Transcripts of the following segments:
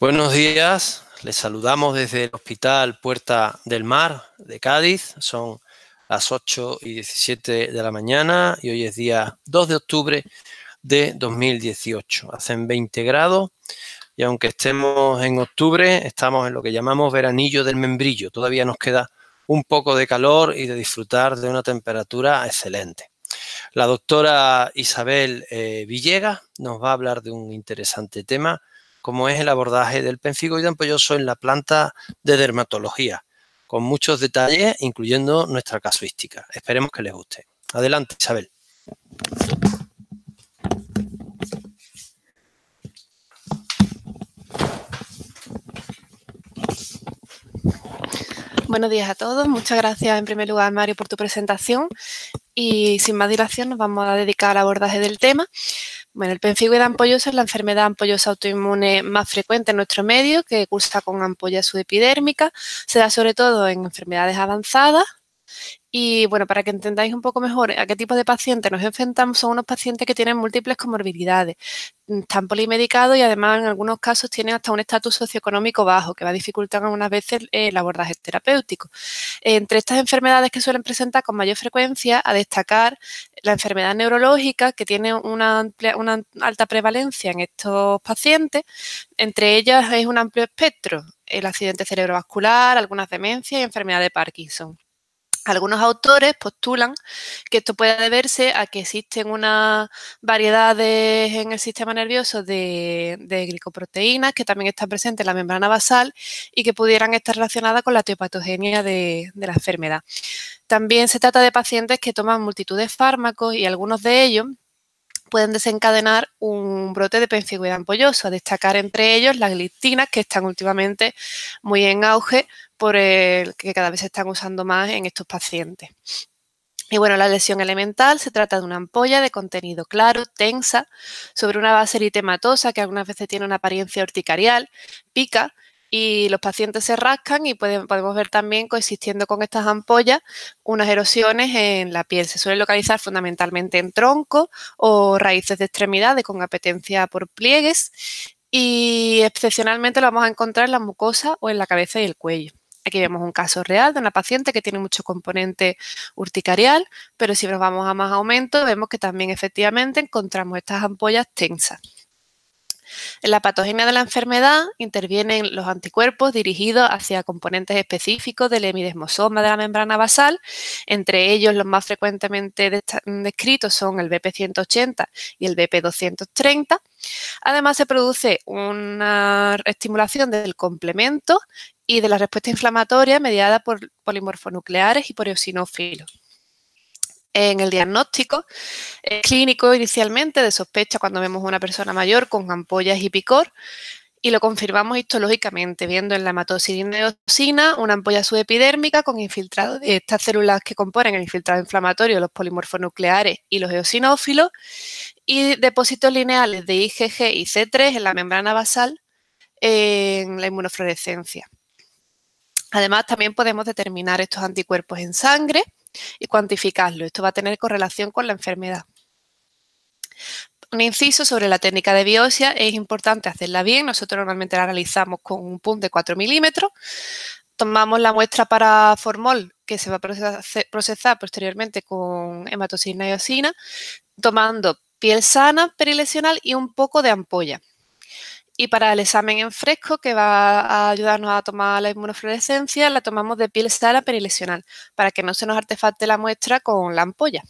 Buenos días, les saludamos desde el Hospital Puerta del Mar de Cádiz. Son las 8 y 17 de la mañana y hoy es día 2 de octubre de 2018. Hacen 20 grados y aunque estemos en octubre, estamos en lo que llamamos veranillo del membrillo. Todavía nos queda un poco de calor y de disfrutar de una temperatura excelente. La doctora Isabel Villega eh, Villegas nos va a hablar de un interesante tema como es el abordaje del penfigoide pues ampolloso en la planta de dermatología, con muchos detalles, incluyendo nuestra casuística. Esperemos que les guste. Adelante, Isabel. Buenos días a todos. Muchas gracias en primer lugar, Mario, por tu presentación. Y sin más dilación, nos vamos a dedicar al abordaje del tema. Bueno, el de ampollosa es la enfermedad ampollosa autoinmune más frecuente en nuestro medio, que cursa con ampollas subepidérmicas. Se da sobre todo en enfermedades avanzadas y bueno, para que entendáis un poco mejor a qué tipo de pacientes nos enfrentamos, son unos pacientes que tienen múltiples comorbilidades, están mm, polimedicados y además en algunos casos tienen hasta un estatus socioeconómico bajo, que va a dificultar algunas veces el abordaje terapéutico. Entre estas enfermedades que suelen presentar con mayor frecuencia, a destacar la enfermedad neurológica, que tiene una, amplia, una alta prevalencia en estos pacientes, entre ellas es un amplio espectro, el accidente cerebrovascular, algunas demencias y enfermedad de Parkinson. Algunos autores postulan que esto puede deberse a que existen unas variedades en el sistema nervioso de, glicoproteínas que también están presentes en la membrana basal y que pudieran estar relacionadas con la teopatogenia de, de la enfermedad. También se trata de pacientes que toman multitud de fármacos y algunos de ellos pueden desencadenar un brote de penfiguidad ampolloso, a destacar entre ellos las glitinas que están últimamente muy en auge por el que cada vez se están usando más en estos pacientes. Y bueno, la lesión elemental se trata de una ampolla de contenido claro, tensa, sobre una base eritematosa que algunas veces tiene una apariencia urticarial, pica y los pacientes se rascan y podemos ver también coexistiendo con estas ampollas unas erosiones en la piel. Se suele localizar fundamentalmente en troncos o raíces de extremidades con apetencia por pliegues y excepcionalmente lo vamos a encontrar en la mucosa o en la cabeza y el cuello. Aquí vemos un caso real de una paciente que tiene mucho componente urticarial, pero si nos vamos a más aumento, vemos que también efectivamente encontramos estas ampollas tensas. En la patogenia de la enfermedad intervienen los anticuerpos dirigidos hacia componentes específicos del hemidesmosoma de la membrana basal. Entre ellos, los más frecuentemente descritos son el BP180 y el BP230. Además, se produce una estimulación del complemento y de la respuesta inflamatoria mediada por polimorfonucleares y por eosinófilos en el diagnóstico eh, clínico inicialmente de sospecha cuando vemos a una persona mayor con ampollas y picor y lo confirmamos histológicamente, viendo en la osina una ampolla subepidérmica con infiltrado de estas células que componen el infiltrado inflamatorio, los polimorfonucleares y los eosinófilos, y depósitos lineales de IgG y C3 en la membrana basal en la inmunofluorescencia. Además, también podemos determinar estos anticuerpos en sangre y cuantificarlo. Esto va a tener correlación con la enfermedad. Un inciso sobre la técnica de biopsia, es importante hacerla bien. Nosotros normalmente la realizamos con un punt de 4 milímetros. Tomamos la muestra para formol, que se va a procesar posteriormente con hematocina y osina, tomando piel sana, perilesional y un poco de ampolla. Y para el examen en fresco, que va a ayudarnos a tomar la inmunofluorescencia, la tomamos de piel sana perilesional, para que no se nos artefacte la muestra con la ampolla.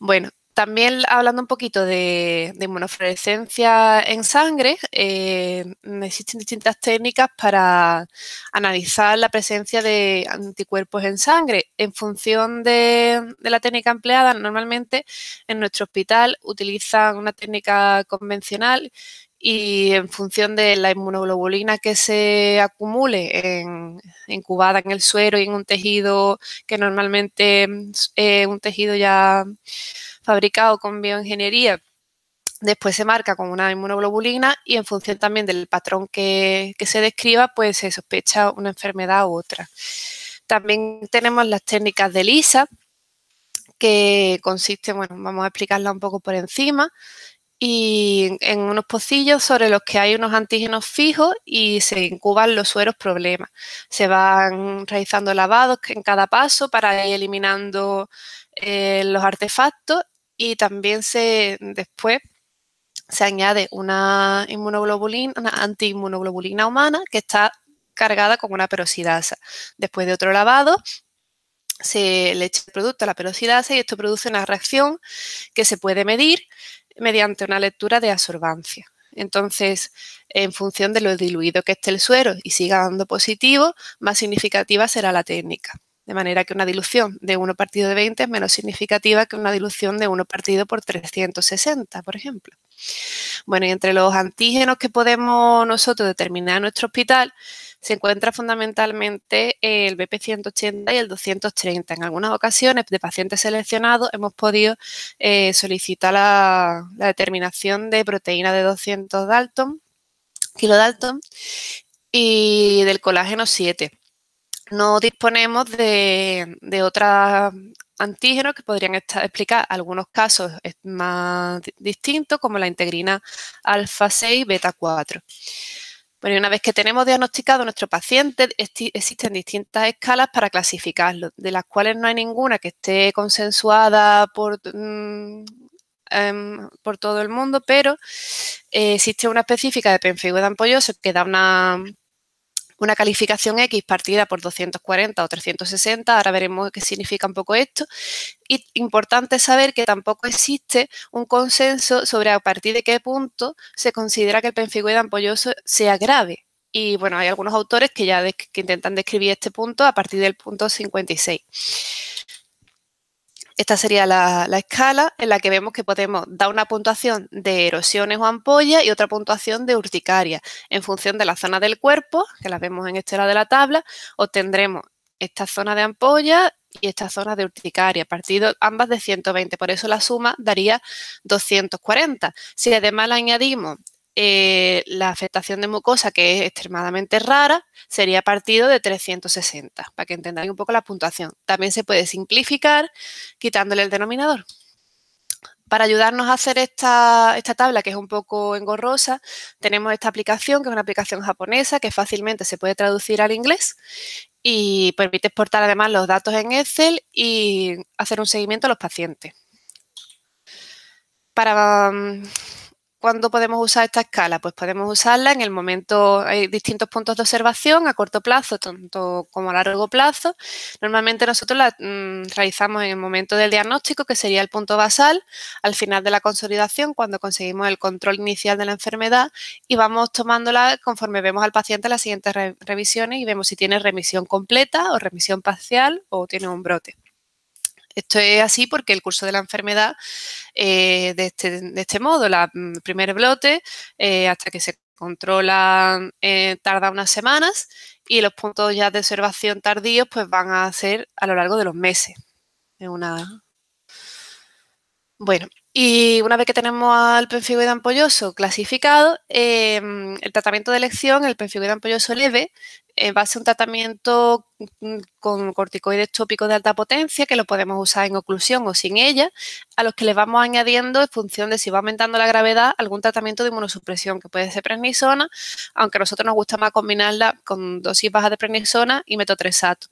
Bueno, también hablando un poquito de, de en sangre, eh, existen distintas técnicas para analizar la presencia de anticuerpos en sangre. En función de, la técnica empleada, normalmente en nuestro hospital utilizan una técnica convencional y en función de la inmunoglobulina que se acumule en, incubada en el suero y en un tejido que normalmente mm, es un tejido ya fabricado con bioingeniería, después se marca con una inmunoglobulina y en función también del patrón que, se describa, pues se sospecha una enfermedad u otra. También tenemos las técnicas de LISA, que consiste, bueno, vamos a explicarla un poco por encima y en unos pocillos sobre los que hay unos antígenos fijos y se incuban los sueros problemas. Se van realizando lavados en cada paso para ir eliminando eh, los artefactos y también se después se añade una inmunoglobulina, una antiinmunoglobulina humana que está cargada con una peroxidasa. Después de otro lavado se le echa el producto a la peroxidasa y esto produce una reacción que se puede medir mediante una lectura de absorbancia. Entonces, en función de lo diluido que esté el suero y siga dando positivo, más significativa será la técnica. De manera que una dilución de 1 partido de 20 es menos significativa que una dilución de 1 partido por 360, por ejemplo. Bueno, y entre los antígenos que podemos nosotros determinar en nuestro hospital, se encuentra fundamentalmente el BP180 y el 230. En algunas ocasiones, de pacientes seleccionados, hemos podido eh, solicitar la, determinación de proteína de 200 Dalton, kilodalton, y del colágeno 7 no disponemos de, de, otras antígenos que podrían explicar algunos casos más distintos, como la integrina alfa 6, beta 4. Bueno, y una vez que tenemos diagnosticado a nuestro paciente, existen distintas escalas para clasificarlo, de las cuales no hay ninguna que esté consensuada por, mm, em, todo el mundo, pero eh, existe una específica de de ampolloso que da una una calificación X partida por 240 o 360, ahora veremos qué significa un poco esto. Y importante saber que tampoco existe un consenso sobre a partir de qué punto se considera que el penfigoide ampolloso sea grave. Y bueno, hay algunos autores que ya intentan describir este punto a partir del punto 56. Esta sería la, escala en la que vemos que podemos dar una puntuación de erosiones o ampollas y otra puntuación de urticaria. En función de la zona del cuerpo, que la vemos en este lado de la tabla, obtendremos esta zona de ampollas y esta zona de urticaria, partido ambas de 120, por eso la suma daría 240. Si además la añadimos eh, la afectación de mucosa, que es extremadamente rara, sería partido de 360, para que entendáis un poco la puntuación. También se puede simplificar quitándole el denominador. Para ayudarnos a hacer esta, esta, tabla, que es un poco engorrosa, tenemos esta aplicación, que es una aplicación japonesa, que fácilmente se puede traducir al inglés y permite exportar además los datos en Excel y hacer un seguimiento a los pacientes. Para mm, ¿cuándo podemos usar esta escala? Pues podemos usarla en el momento, hay eh, distintos puntos de observación a corto plazo, tanto como a largo plazo. Normalmente nosotros la mm, realizamos en el momento del diagnóstico, que sería el punto basal, al final de la consolidación, cuando conseguimos el control inicial de la enfermedad y vamos tomándola conforme vemos al paciente en las siguientes revisiones y vemos si tiene remisión completa o remisión parcial o tiene un brote. Esto es así porque el curso de la enfermedad eh, este, de, este, modo, el mm, primer blote eh, hasta que se controla, eh, tarda unas semanas y los puntos ya de observación tardíos pues van a ser a lo largo de los meses. Bueno, y una vez que tenemos al perfil ampolloso clasificado, em, el tratamiento de elección, el perfil ampolloso leve, eh, va a ser un tratamiento mm, con corticoides tópicos de alta potencia que lo podemos usar en oclusión o sin ella, a los que le vamos añadiendo en función de si va aumentando la gravedad algún tratamiento de inmunosupresión que puede ser prednisona, aunque a nosotros nos gusta más combinarla con dosis bajas de prednisona y metotrexato.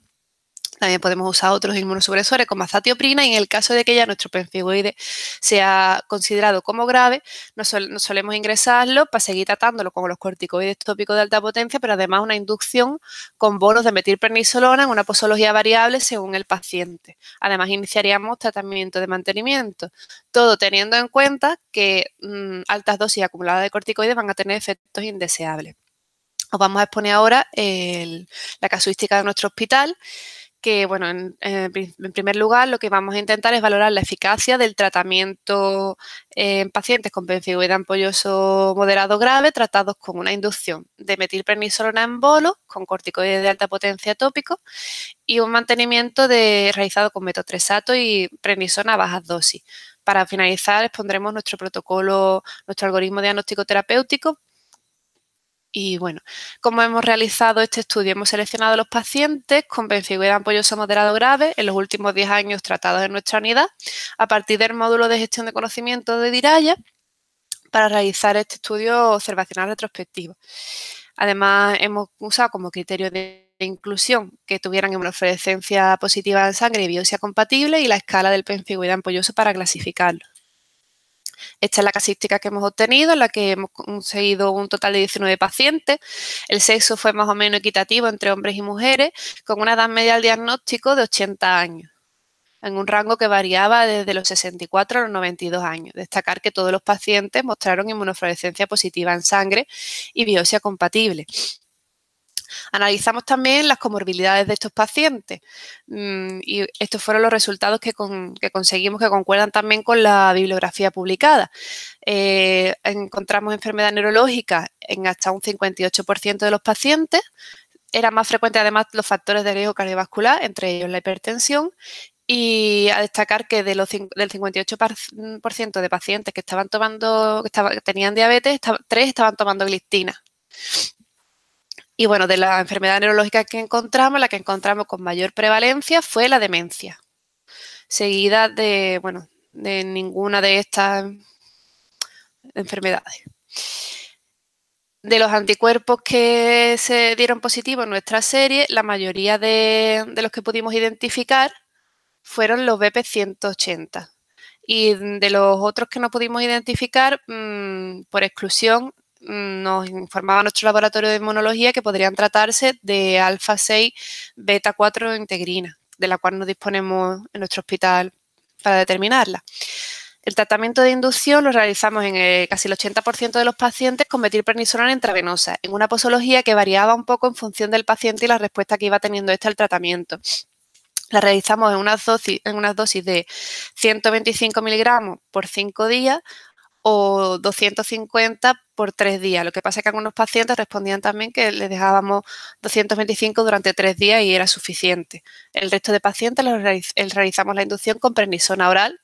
También podemos usar otros inmunosupresores como azatioprina y en el caso de que ya nuestro penfigoide sea considerado como grave, no, solemos ingresarlo para seguir tratándolo con los corticoides tópicos de alta potencia, pero además una inducción con bonos de pernisolona en una posología variable según el paciente. Además, iniciaríamos tratamiento de mantenimiento, todo teniendo en cuenta que mm, altas dosis acumuladas de corticoides van a tener efectos indeseables. Os vamos a exponer ahora la casuística de nuestro hospital que, bueno, en, primer lugar lo que vamos a intentar es valorar la eficacia del tratamiento en pacientes con penfibroide ampolloso moderado grave tratados con una inducción de metilprednisolona en bolos con corticoides de alta potencia tópico y un mantenimiento de, realizado con metotresato y prednisona a bajas dosis. Para finalizar, expondremos nuestro protocolo, nuestro algoritmo diagnóstico terapéutico y bueno, como hemos realizado este estudio, hemos seleccionado los pacientes con PENFIGUIDA ampollosa moderado grave en los últimos 10 años tratados en nuestra unidad a partir del módulo de gestión de conocimiento de Diraya para realizar este estudio observacional retrospectivo. Además, hemos usado como criterio de inclusión que tuvieran hemofluorescencia positiva en sangre y biopsia compatible y la escala del PENFIGUIDA ampolloso para clasificarlo. Esta es la casística que hemos obtenido, en la que hemos conseguido un total de 19 pacientes. El sexo fue más o menos equitativo entre hombres y mujeres, con una edad media al diagnóstico de 80 años en un rango que variaba desde los 64 a los 92 años. Destacar que todos los pacientes mostraron inmunofluorescencia positiva en sangre y biopsia compatible. Analizamos también las comorbilidades de estos pacientes mm, y estos fueron los resultados que, conseguimos que concuerdan también con la bibliografía publicada. Eh, encontramos enfermedad neurológica en hasta un 58% de los pacientes. Era más frecuente además los factores de riesgo cardiovascular, entre ellos la hipertensión, y a destacar que de los, del 58% de pacientes que estaban tomando, que, tenían diabetes, tres estaban tomando glictina. Y bueno, de las enfermedades neurológicas que encontramos, la que encontramos con mayor prevalencia fue la demencia, seguida de, bueno, de ninguna de estas enfermedades. De los anticuerpos que se dieron positivos en nuestra serie, la mayoría de, los que pudimos identificar fueron los BP180. Y de los otros que no pudimos identificar, mm, por exclusión, Mm, nos informaba nuestro laboratorio de inmunología que podrían tratarse de alfa 6 beta 4 integrina, de la cual nos disponemos en nuestro hospital para determinarla. El tratamiento de inducción lo realizamos en casi el 80% de los pacientes con metilprednisolona intravenosa, en una posología que variaba un poco en función del paciente y la respuesta que iba teniendo este al tratamiento. La realizamos en unas dosis, en unas dosis de 125 miligramos por 5 días o 250 por tres días. Lo que pasa es que algunos pacientes respondían también que les dejábamos 225 durante tres días y era suficiente. El resto de pacientes realizamos la inducción con prednisona oral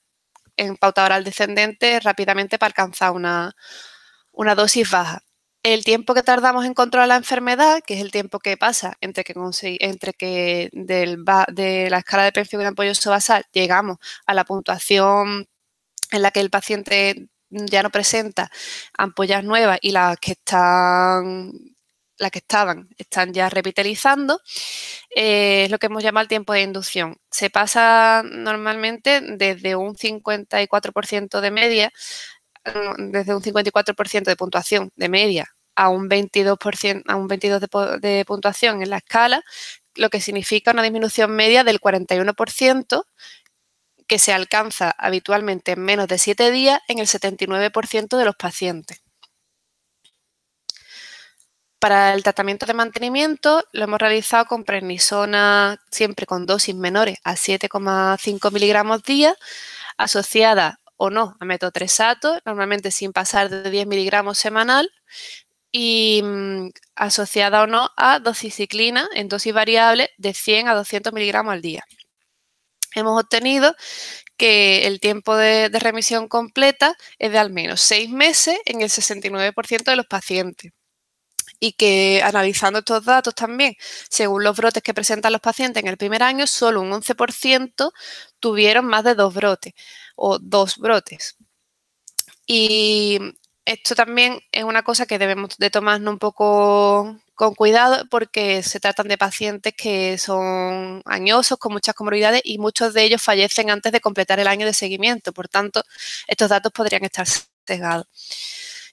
en pauta oral descendente rápidamente para alcanzar una, dosis baja. El tiempo que tardamos en controlar la enfermedad, que es el tiempo que pasa entre que, entre que de la escala de perfil ampolloso basal llegamos a la puntuación en la que el paciente ya no presenta ampollas nuevas y las que están las que estaban, están ya revitalizando, eh, es lo que hemos llamado el tiempo de inducción. Se pasa normalmente desde un 54% de media, mm, desde un 54% de puntuación de media a un 22%, a un 22 de puntuación en la escala, lo que significa una disminución media del 41% que se alcanza habitualmente en menos de 7 días en el 79% de los pacientes. Para el tratamiento de mantenimiento lo hemos realizado con prednisona siempre con dosis menores a 7,5 miligramos día, asociada o no a metotresato, normalmente sin pasar de 10 miligramos semanal, y mm, asociada o no a doxiciclina en dosis variables de 100 a 200 miligramos al día hemos obtenido que el tiempo de, remisión completa es de al menos seis meses en el 69% de los pacientes y que analizando estos datos también, según los brotes que presentan los pacientes en el primer año, solo un 11% tuvieron más de dos brotes o dos brotes. Y esto también es una cosa que debemos de tomarnos un poco con cuidado porque se tratan de pacientes que son añosos, con muchas comoridades y muchos de ellos fallecen antes de completar el año de seguimiento. Por tanto, estos datos podrían estar sesgados.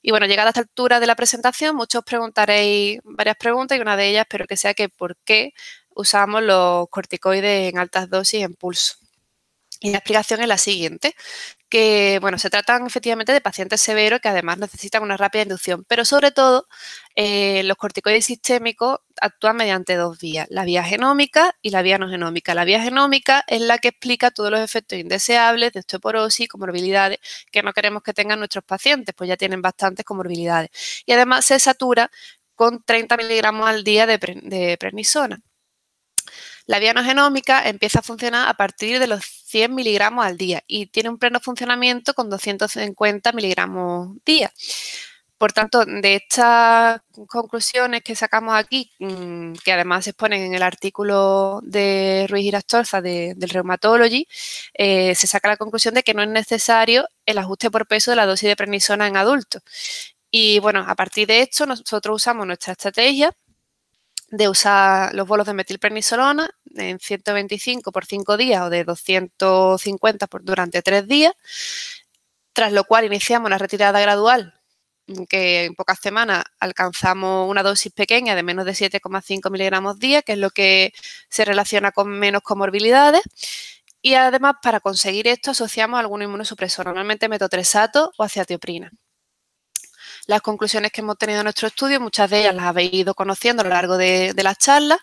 Y bueno, llegada a esta altura de la presentación, muchos preguntaréis varias preguntas y una de ellas espero que sea que por qué usamos los corticoides en altas dosis en pulso. Y la explicación es la siguiente, que bueno, se tratan efectivamente de pacientes severos que además necesitan una rápida inducción, pero sobre todo eh, los corticoides sistémicos actúan mediante dos vías, la vía genómica y la vía no genómica. La vía genómica es la que explica todos los efectos indeseables de osteoporosis, comorbilidades que no queremos que tengan nuestros pacientes, pues ya tienen bastantes comorbilidades. Y además se satura con 30 miligramos al día de, de prednisona. La vía genómica empieza a funcionar a partir de los 100 miligramos al día y tiene un pleno funcionamiento con 250 miligramos día. Por tanto, de estas conclusiones que sacamos aquí, mm, que además se exponen en el artículo de Ruiz Girastorza del Rheumatology, eh, se saca la conclusión de que no es necesario el ajuste por peso de la dosis de prednisona en adultos. Y bueno, a partir de esto nosotros usamos nuestra estrategia de usar los bolos de metilprednisolona en 125 por 5 días o de 250 por, durante 3 días, tras lo cual iniciamos una retirada gradual mm, que en pocas semanas alcanzamos una dosis pequeña de menos de 7,5 miligramos día, que es lo que se relaciona con menos comorbilidades. Y además, para conseguir esto, asociamos algún inmunosupresor, normalmente metotresato o aceatioprina las conclusiones que hemos tenido en nuestro estudio, muchas de ellas las habéis ido conociendo a lo largo de, las charlas.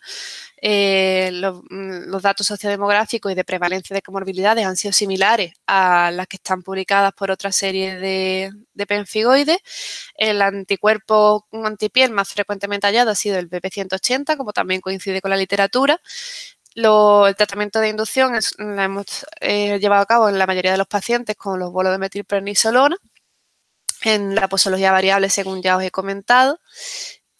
Eh, mm, los, datos sociodemográficos y de prevalencia de comorbilidades han sido similares a las que están publicadas por otra serie de, de penfigoides. El anticuerpo antipiel más frecuentemente hallado ha sido el BP180, como también coincide con la literatura. el tratamiento de inducción es, la hemos eh, llevado a cabo en la mayoría de los pacientes con los bolos de metilprednisolona en la posología variable, según ya os he comentado.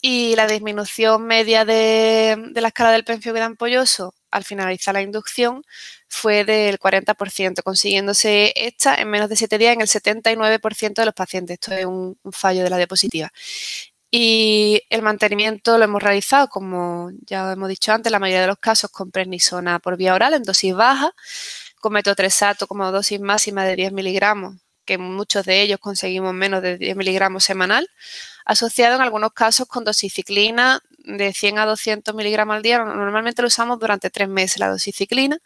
Y la disminución media de, la escala del gran polloso al finalizar la inducción fue del 40%, consiguiéndose esta en menos de 7 días en el 79% de los pacientes. Esto es un, fallo de la diapositiva. Y el mantenimiento lo hemos realizado, como ya hemos dicho antes, la mayoría de los casos con prednisona por vía oral en dosis baja, con metotresato como dosis máxima de 10 miligramos que muchos de ellos conseguimos menos de 10 miligramos semanal, asociado en algunos casos con dosiciclina de 100 a 200 miligramos al día. Normalmente lo usamos durante tres meses la dosiciclina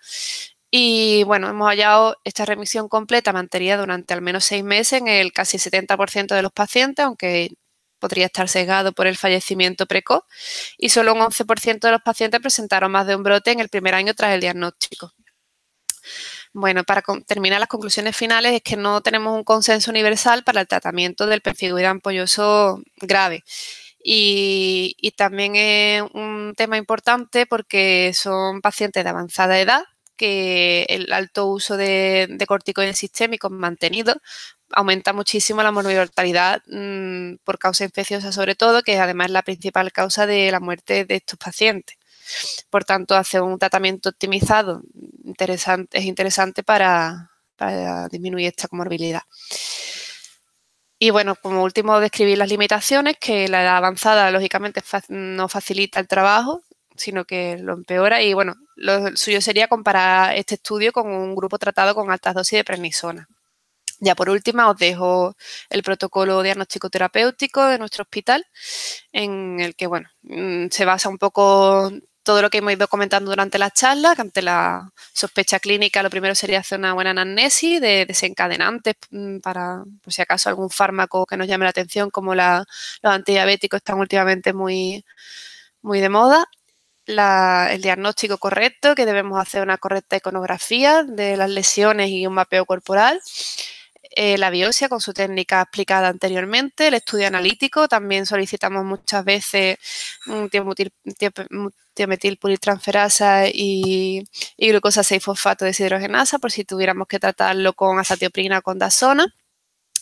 Y bueno, hemos hallado esta remisión completa mantenida durante al menos seis meses en el casi 70% de los pacientes, aunque podría estar sesgado por el fallecimiento precoz. Y solo un 11% de los pacientes presentaron más de un brote en el primer año tras el diagnóstico. Bueno, para terminar, las conclusiones finales es que no tenemos un consenso universal para el tratamiento del perfiguridad ampolloso grave. Y, también es un tema importante porque son pacientes de avanzada edad que el alto uso de, corticoides sistémicos mantenidos aumenta muchísimo la mortalidad mm, por causa infecciosa sobre todo, que además es la principal causa de la muerte de estos pacientes. Por tanto, hacer un tratamiento optimizado interesante, es interesante para, disminuir esta comorbilidad. Y bueno, como último, describir las limitaciones, que la edad avanzada lógicamente no facilita el trabajo, sino que lo empeora. Y bueno, lo suyo sería comparar este estudio con un grupo tratado con altas dosis de prednisona. Ya por última, os dejo el protocolo diagnóstico terapéutico de nuestro hospital, en el que, bueno, mm, se basa un poco todo lo que hemos ido comentando durante las charlas, que ante la sospecha clínica lo primero sería hacer una buena anamnesis de desencadenantes mm, para, por si acaso, algún fármaco que nos llame la atención, como los antidiabéticos están últimamente muy, muy de moda. el diagnóstico correcto, que debemos hacer una correcta iconografía de las lesiones y un mapeo corporal. Eh, la biopsia con su técnica explicada anteriormente, el estudio analítico, también solicitamos muchas veces un y, y glucosa 6-fosfato deshidrogenasa por si tuviéramos que tratarlo con azatioprina con dasona.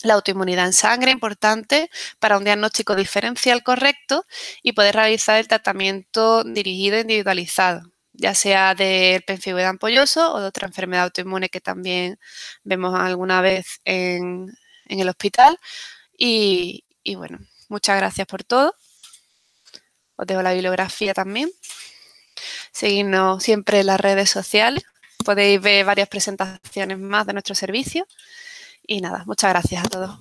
La autoinmunidad en sangre, importante para un diagnóstico diferencial correcto y poder realizar el tratamiento dirigido e individualizado ya sea del herpes ampolloso o de otra enfermedad autoinmune que también vemos alguna vez en, el hospital. Y, y bueno, muchas gracias por todo. Os dejo la bibliografía también. Seguidnos siempre en las redes sociales. Podéis ver varias presentaciones más de nuestro servicio. Y nada, muchas gracias a todos.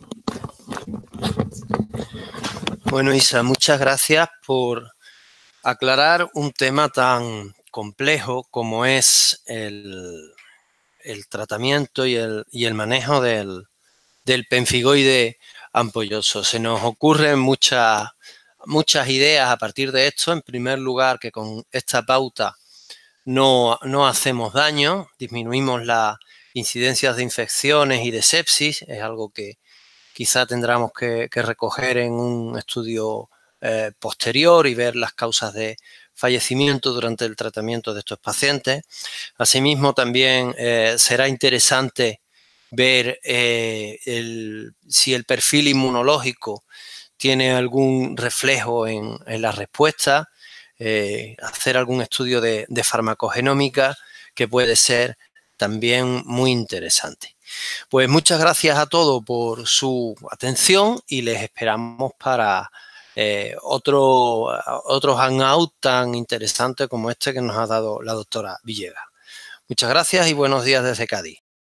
Bueno, Isa, muchas gracias por aclarar un tema tan, complejo como es el, tratamiento y el, manejo del, del, penfigoide ampolloso. Se nos ocurren muchas, ideas a partir de esto. En primer lugar, que con esta pauta no, no hacemos daño, disminuimos las incidencias de infecciones y de sepsis, es algo que quizá tendremos que, recoger en un estudio eh, posterior y ver las causas de fallecimiento durante el tratamiento de estos pacientes. Asimismo, también eh, será interesante ver eh, si el perfil inmunológico tiene algún reflejo en, la respuesta, eh, hacer algún estudio de farmacogenómica que puede ser también muy interesante. Pues muchas gracias a todos por su atención y les esperamos para eh, otro, otro hangout tan interesante como este que nos ha dado la doctora Villegas. Muchas gracias y buenos días desde Cádiz.